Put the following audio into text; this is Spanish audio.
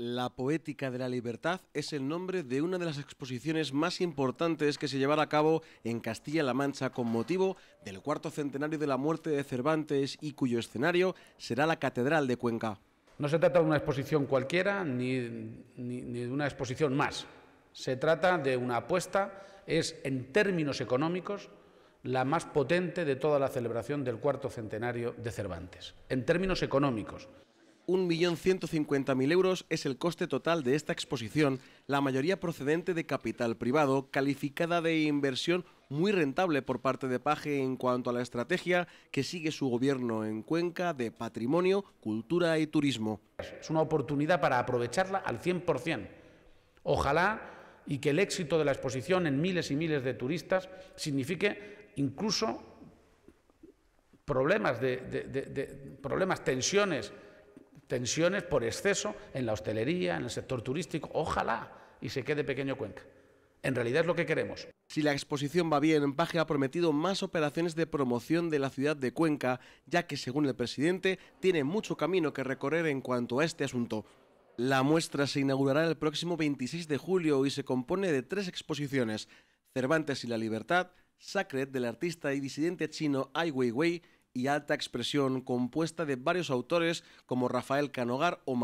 La poética de la libertad es el nombre de una de las exposiciones más importantes que se llevará a cabo en Castilla-La Mancha con motivo del cuarto centenario de la muerte de Cervantes y cuyo escenario será la Catedral de Cuenca. No se trata de una exposición cualquiera ni, de una exposición más. Se trata de una apuesta, es en términos económicos la más potente de toda la celebración del cuarto centenario de Cervantes, en términos económicos. 1.150.000 euros es el coste total de esta exposición, la mayoría procedente de capital privado, calificada de inversión muy rentable por parte de Paje en cuanto a la estrategia que sigue su gobierno en Cuenca de patrimonio, cultura y turismo. Es una oportunidad para aprovecharla al 100%. Ojalá y que el éxito de la exposición en miles y miles de turistas signifique incluso problemas, problemas tensiones Tensiones por exceso en la hostelería, en el sector turístico, ojalá, y se quede pequeño Cuenca. En realidad es lo que queremos. Si la exposición va bien, Baje ha prometido más operaciones de promoción de la ciudad de Cuenca, ya que, según el presidente, tiene mucho camino que recorrer en cuanto a este asunto. La muestra se inaugurará el próximo 26 de julio y se compone de tres exposiciones, Cervantes y la Libertad, Sacred del artista y disidente chino Ai Weiwei, y alta expresión compuesta de varios autores como Rafael Canogar o